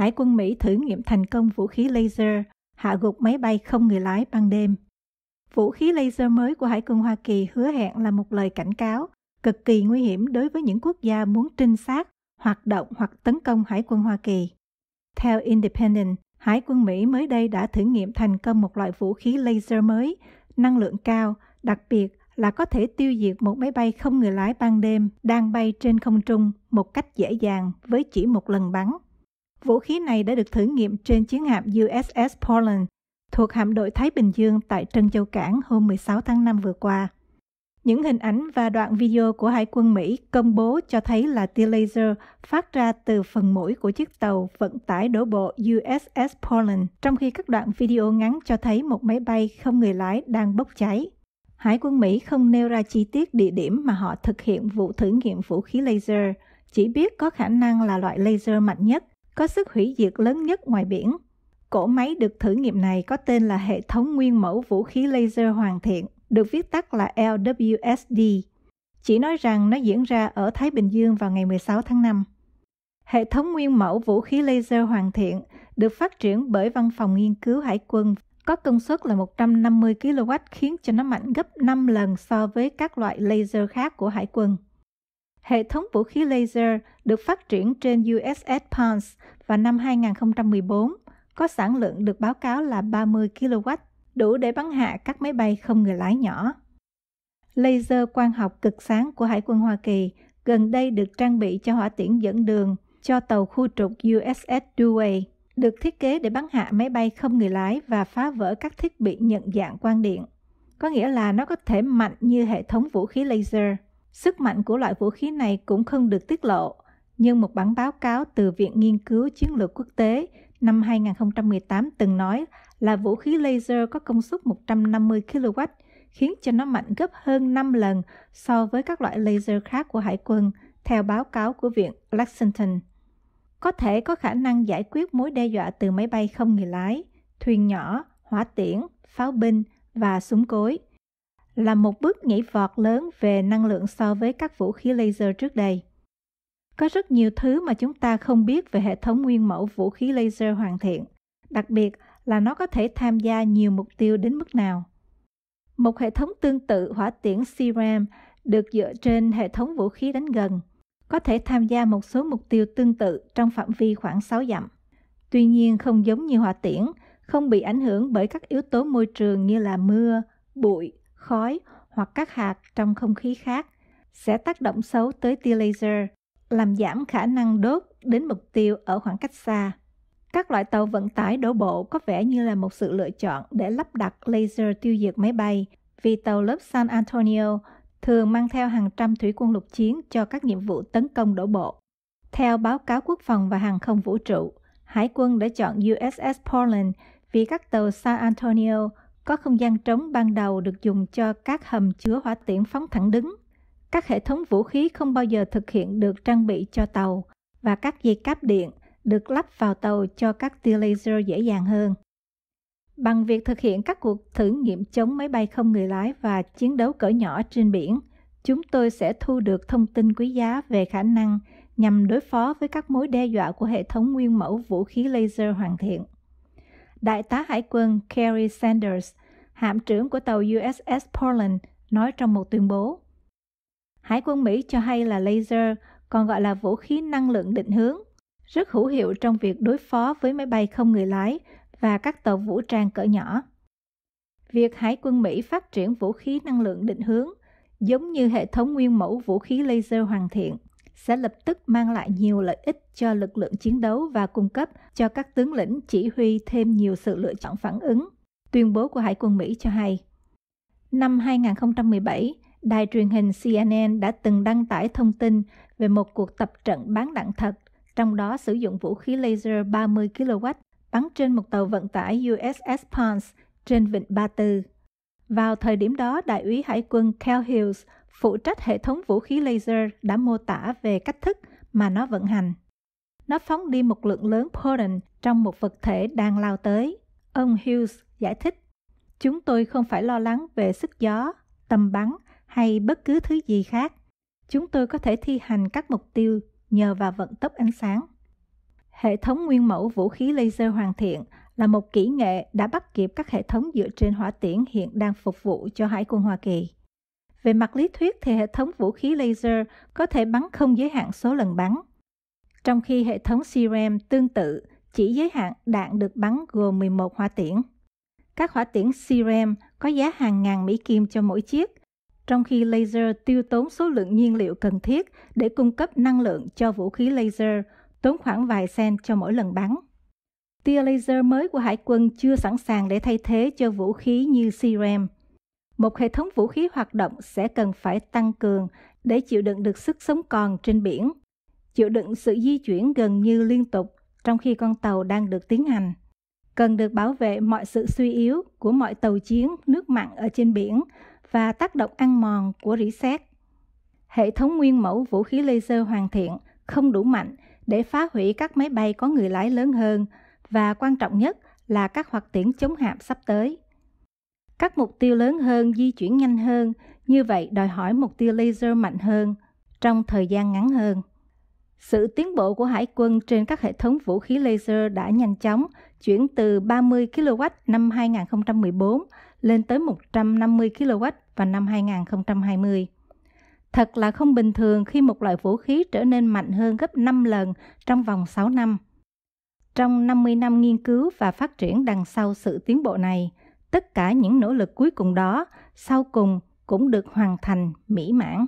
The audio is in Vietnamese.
Hải quân Mỹ thử nghiệm thành công vũ khí laser, hạ gục máy bay không người lái ban đêm. Vũ khí laser mới của Hải quân Hoa Kỳ hứa hẹn là một lời cảnh cáo, cực kỳ nguy hiểm đối với những quốc gia muốn trinh sát, hoạt động hoặc tấn công Hải quân Hoa Kỳ. Theo Independent, Hải quân Mỹ mới đây đã thử nghiệm thành công một loại vũ khí laser mới, năng lượng cao, đặc biệt là có thể tiêu diệt một máy bay không người lái ban đêm đang bay trên không trung một cách dễ dàng với chỉ một lần bắn. Vũ khí này đã được thử nghiệm trên chiến hạm USS Portland thuộc hạm đội Thái Bình Dương tại Trân Châu Cảng hôm 16 tháng 5 vừa qua. Những hình ảnh và đoạn video của Hải quân Mỹ công bố cho thấy là tia laser phát ra từ phần mũi của chiếc tàu vận tải đổ bộ USS Portland, trong khi các đoạn video ngắn cho thấy một máy bay không người lái đang bốc cháy. Hải quân Mỹ không nêu ra chi tiết địa điểm mà họ thực hiện vụ thử nghiệm vũ khí laser, chỉ biết có khả năng là loại laser mạnh nhất có sức hủy diệt lớn nhất ngoài biển. Cỗ máy được thử nghiệm này có tên là hệ thống nguyên mẫu vũ khí laser hoàn thiện, được viết tắt là LWSD. Chỉ nói rằng nó diễn ra ở Thái Bình Dương vào ngày 16 tháng 5. Hệ thống nguyên mẫu vũ khí laser hoàn thiện được phát triển bởi Văn phòng Nghiên cứu Hải quân có công suất là 150 kW khiến cho nó mạnh gấp 5 lần so với các loại laser khác của hải quân. Hệ thống vũ khí laser được phát triển trên USS Ponce vào năm 2014, có sản lượng được báo cáo là 30 kW, đủ để bắn hạ các máy bay không người lái nhỏ. Laser quang học cực sáng của Hải quân Hoa Kỳ gần đây được trang bị cho hỏa tiễn dẫn đường cho tàu khu trục USS Dewey, được thiết kế để bắn hạ máy bay không người lái và phá vỡ các thiết bị nhận dạng quang điện. Có nghĩa là nó có thể mạnh như hệ thống vũ khí laser – Sức mạnh của loại vũ khí này cũng không được tiết lộ, nhưng một bản báo cáo từ Viện Nghiên cứu Chiến lược Quốc tế năm 2018 từng nói là vũ khí laser có công suất 150 kW, khiến cho nó mạnh gấp hơn 5 lần so với các loại laser khác của hải quân, theo báo cáo của Viện Lexington. Có thể có khả năng giải quyết mối đe dọa từ máy bay không người lái, thuyền nhỏ, hỏa tiễn, pháo binh và súng cối – là một bước nhảy vọt lớn về năng lượng so với các vũ khí laser trước đây. Có rất nhiều thứ mà chúng ta không biết về hệ thống nguyên mẫu vũ khí laser hoàn thiện, đặc biệt là nó có thể tham gia nhiều mục tiêu đến mức nào. Một hệ thống tương tự hỏa tiễn CRAM được dựa trên hệ thống vũ khí đánh gần, có thể tham gia một số mục tiêu tương tự trong phạm vi khoảng 6 dặm. Tuy nhiên không giống như hỏa tiễn, không bị ảnh hưởng bởi các yếu tố môi trường như là mưa, bụi, khói hoặc các hạt trong không khí khác sẽ tác động xấu tới tia laser, làm giảm khả năng đốt đến mục tiêu ở khoảng cách xa. Các loại tàu vận tải đổ bộ có vẻ như là một sự lựa chọn để lắp đặt laser tiêu diệt máy bay, vì tàu lớp San Antonio thường mang theo hàng trăm thủy quân lục chiến cho các nhiệm vụ tấn công đổ bộ. Theo báo cáo quốc phòng và hàng không vũ trụ, Hải quân đã chọn USS Portland vì các tàu San Antonio có không gian trống ban đầu được dùng cho các hầm chứa hỏa tiễn phóng thẳng đứng. Các hệ thống vũ khí không bao giờ thực hiện được trang bị cho tàu và các dây cáp điện được lắp vào tàu cho các tia laser dễ dàng hơn. Bằng việc thực hiện các cuộc thử nghiệm chống máy bay không người lái và chiến đấu cỡ nhỏ trên biển, chúng tôi sẽ thu được thông tin quý giá về khả năng nhằm đối phó với các mối đe dọa của hệ thống nguyên mẫu vũ khí laser hoàn thiện. Đại tá Hải quân Kerry Sanders hạm trưởng của tàu USS Portland, nói trong một tuyên bố. Hải quân Mỹ cho hay là laser, còn gọi là vũ khí năng lượng định hướng, rất hữu hiệu trong việc đối phó với máy bay không người lái và các tàu vũ trang cỡ nhỏ. Việc Hải quân Mỹ phát triển vũ khí năng lượng định hướng giống như hệ thống nguyên mẫu vũ khí laser hoàn thiện sẽ lập tức mang lại nhiều lợi ích cho lực lượng chiến đấu và cung cấp cho các tướng lĩnh chỉ huy thêm nhiều sự lựa chọn phản ứng tuyên bố của Hải quân Mỹ cho hay. Năm 2017, đài truyền hình CNN đã từng đăng tải thông tin về một cuộc tập trận bắn đạn thật, trong đó sử dụng vũ khí laser 30 kW bắn trên một tàu vận tải USS Ponce trên vịnh Ba Tư. Vào thời điểm đó, đại úy hải quân Cal Hughes, phụ trách hệ thống vũ khí laser, đã mô tả về cách thức mà nó vận hành. Nó phóng đi một lượng lớn proton trong một vật thể đang lao tới. Ông Hughes giải thích, chúng tôi không phải lo lắng về sức gió, tầm bắn hay bất cứ thứ gì khác. Chúng tôi có thể thi hành các mục tiêu nhờ vào vận tốc ánh sáng. Hệ thống nguyên mẫu vũ khí laser hoàn thiện là một kỹ nghệ đã bắt kịp các hệ thống dựa trên hỏa tiễn hiện đang phục vụ cho Hải quân Hoa Kỳ. Về mặt lý thuyết thì hệ thống vũ khí laser có thể bắn không giới hạn số lần bắn. Trong khi hệ thống CRAM tương tự chỉ giới hạn đạn được bắn gồm 11 hỏa tiễn. Các hỏa tiễn CRAM có giá hàng ngàn Mỹ Kim cho mỗi chiếc, trong khi laser tiêu tốn số lượng nhiên liệu cần thiết để cung cấp năng lượng cho vũ khí laser, tốn khoảng vài sen cho mỗi lần bắn. Tia laser mới của hải quân chưa sẵn sàng để thay thế cho vũ khí như CRAM. Một hệ thống vũ khí hoạt động sẽ cần phải tăng cường để chịu đựng được sức sống còn trên biển, chịu đựng sự di chuyển gần như liên tục trong khi con tàu đang được tiến hành. Cần được bảo vệ mọi sự suy yếu của mọi tàu chiến nước mặn ở trên biển và tác động ăn mòn của rỉ sét. Hệ thống nguyên mẫu vũ khí laser hoàn thiện không đủ mạnh để phá hủy các máy bay có người lái lớn hơn và quan trọng nhất là các hoạt tiễn chống hạm sắp tới. Các mục tiêu lớn hơn di chuyển nhanh hơn, như vậy đòi hỏi mục tiêu laser mạnh hơn trong thời gian ngắn hơn. Sự tiến bộ của hải quân trên các hệ thống vũ khí laser đã nhanh chóng chuyển từ 30 kW năm 2014 lên tới 150 kW vào năm 2020. Thật là không bình thường khi một loại vũ khí trở nên mạnh hơn gấp 5 lần trong vòng 6 năm. Trong 50 năm nghiên cứu và phát triển đằng sau sự tiến bộ này, tất cả những nỗ lực cuối cùng đó sau cùng cũng được hoàn thành mỹ mãn.